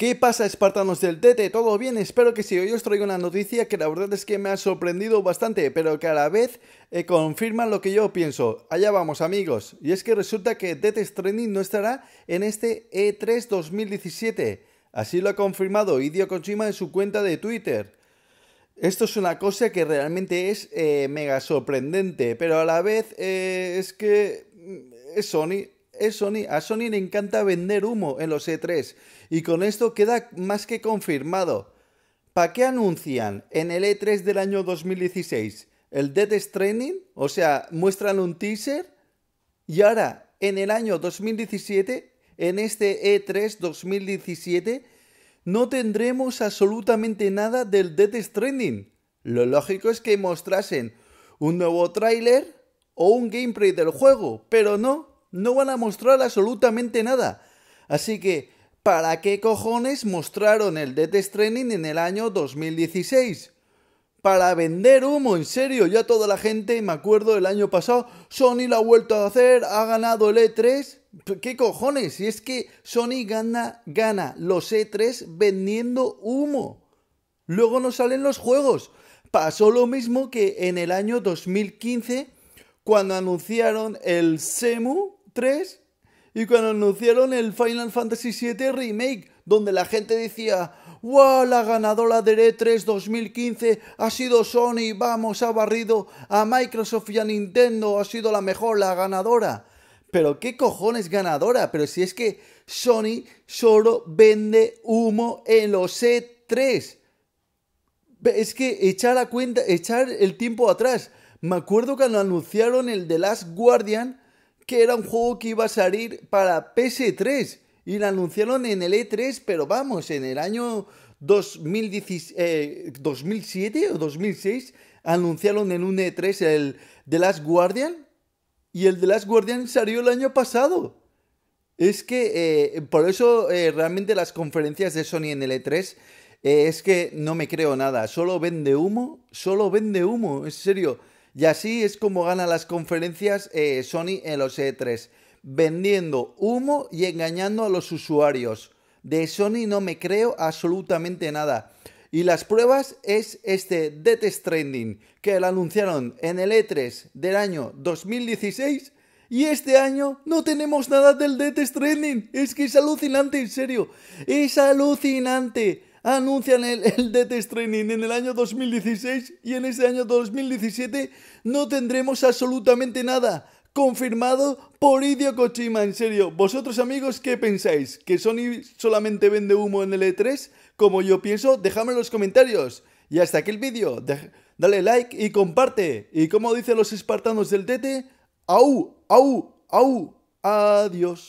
¿Qué pasa espartanos del Tete? ¿Todo bien? Espero que sí. Hoy os traigo una noticia que la verdad es que me ha sorprendido bastante, pero que a la vez eh, confirma lo que yo pienso. Allá vamos amigos. Y es que resulta que TT Stranding no estará en este E3 2017. Así lo ha confirmado Hideo Kojima en su cuenta de Twitter. Esto es una cosa que realmente es eh, mega sorprendente, pero a la vez eh, es que mm, es Sony Sony. A Sony le encanta vender humo en los E3. Y con esto queda más que confirmado. ¿Para qué anuncian en el E3 del año 2016 el Dead Stranding? O sea, muestran un teaser. Y ahora, en el año 2017, en este E3 2017, no tendremos absolutamente nada del Dead Stranding. Lo lógico es que mostrasen un nuevo tráiler o un gameplay del juego, pero no, no van a mostrar absolutamente nada. Así que, ¿para qué cojones mostraron el Death training en el año 2016? Para vender humo, en serio, ya toda la gente, me acuerdo el año pasado, Sony lo ha vuelto a hacer, ha ganado el E3. ¿Qué cojones? Si es que Sony gana, gana los E3 vendiendo humo. Luego no salen los juegos. Pasó lo mismo que en el año 2015, cuando anunciaron el SEMU, 3 y cuando anunciaron el Final Fantasy VII Remake, donde la gente decía, ¡Wow! La ganadora de E3 2015 ha sido Sony, vamos, ha barrido a Microsoft y a Nintendo, ha sido la mejor, la ganadora. Pero qué cojones ganadora, pero si es que Sony solo vende humo en los E3. Es que echar a cuenta, echar el tiempo atrás. Me acuerdo cuando anunciaron el The Last Guardian, que era un juego que iba a salir para PS3 y lo anunciaron en el E3, pero vamos, en el año 2017 2007 eh, o 2006 anunciaron en un E3 el The Last Guardian y el The Last Guardian salió el año pasado. Es que eh, por eso eh, realmente las conferencias de Sony en el E3 es que no me creo nada, solo vende humo, solo vende humo, en serio. Y así es como gana las conferencias eh, Sony en los E3, vendiendo humo y engañando a los usuarios. De Sony no me creo absolutamente nada. Y las pruebas es este Death Stranding, que lo anunciaron en el E3 del año 2016 y este año no tenemos nada del Death Stranding. Es que es alucinante, en serio. Es alucinante anuncian el, el Streaming en el año 2016 y en ese año 2017 no tendremos absolutamente nada confirmado por Hideo Kojima. En serio, vosotros amigos, ¿qué pensáis? ¿Que Sony solamente vende humo en el E3? Como yo pienso, déjame en los comentarios. Y hasta aquí el vídeo. Dale like y comparte. Y como dicen los espartanos del Tete, au, au, au. Adiós.